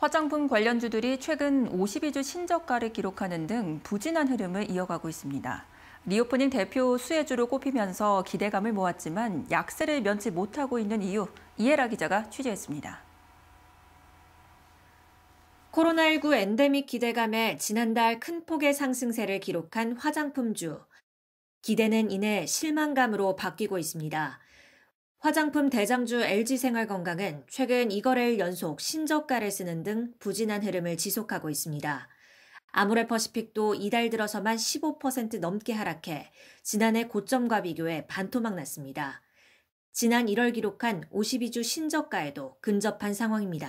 화장품 관련주들이 최근 52주 신저가를 기록하는 등 부진한 흐름을 이어가고 있습니다. 리오프닝 대표 수혜주로 꼽히면서 기대감을 모았지만 약세를 면치 못하고 있는 이유 이해라 기자가 취재했습니다. 코로나19 엔데믹 기대감에 지난달 큰 폭의 상승세를 기록한 화장품주. 기대는 이내 실망감으로 바뀌고 있습니다. 화장품 대장주 LG생활건강은 최근 이거래 연속 신저가를 쓰는 등 부진한 흐름을 지속하고 있습니다. 아모레퍼시픽도 이달 들어서만 15% 넘게 하락해 지난해 고점과 비교해 반토막 났습니다. 지난 1월 기록한 52주 신저가에도 근접한 상황입니다.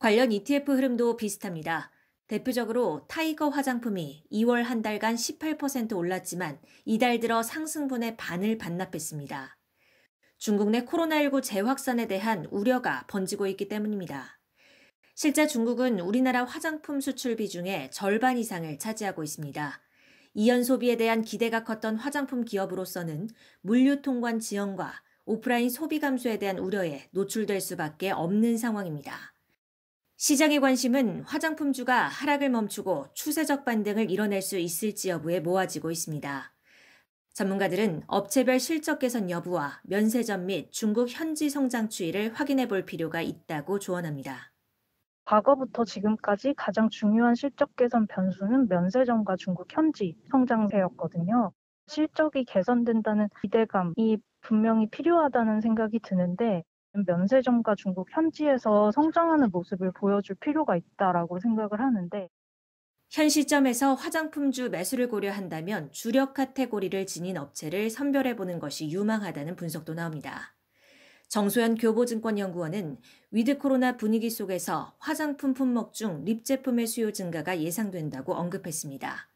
관련 ETF 흐름도 비슷합니다. 대표적으로 타이거 화장품이 2월 한 달간 18% 올랐지만 이달 들어 상승분의 반을 반납했습니다. 중국 내 코로나19 재확산에 대한 우려가 번지고 있기 때문입니다. 실제 중국은 우리나라 화장품 수출 비중의 절반 이상을 차지하고 있습니다. 이연 소비에 대한 기대가 컸던 화장품 기업으로서는 물류 통관 지연과 오프라인 소비 감소에 대한 우려에 노출될 수밖에 없는 상황입니다. 시장의 관심은 화장품주가 하락을 멈추고 추세적 반등을 이뤄낼 수 있을지 여부에 모아지고 있습니다. 전문가들은 업체별 실적 개선 여부와 면세점 및 중국 현지 성장 추이를 확인해 볼 필요가 있다고 조언합니다. 과거부터 지금까지 가장 중요한 실적 개선 변수는 면세점과 중국 현지 성장세였거든요. 실적이 개선된다는 기대감이 분명히 필요하다는 생각이 드는데 면세점과 중국 현지에서 성장하는 모습을 보여줄 필요가 있다라고 생각을 하는데 현 시점에서 화장품주 매수를 고려한다면 주력 카테고리를 지닌 업체를 선별해보는 것이 유망하다는 분석도 나옵니다. 정소연 교보증권연구원은 위드 코로나 분위기 속에서 화장품 품목 중 립 제품의 수요 증가가 예상된다고 언급했습니다.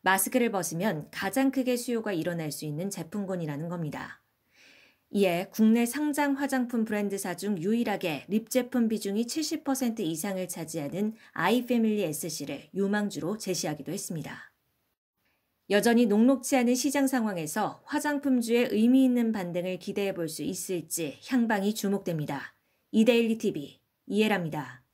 마스크를 벗으면 가장 크게 수요가 일어날 수 있는 제품군이라는 겁니다. 이에 예, 국내 상장 화장품 브랜드사 중 유일하게 립 제품 비중이 70% 이상을 차지하는 아이패밀리 SC를 유망주로 제시하기도 했습니다. 여전히 녹록치 않은 시장 상황에서 화장품주의 의미 있는 반등을 기대해 볼 수 있을지 향방이 주목됩니다. 이데일리 TV 이해랍니다.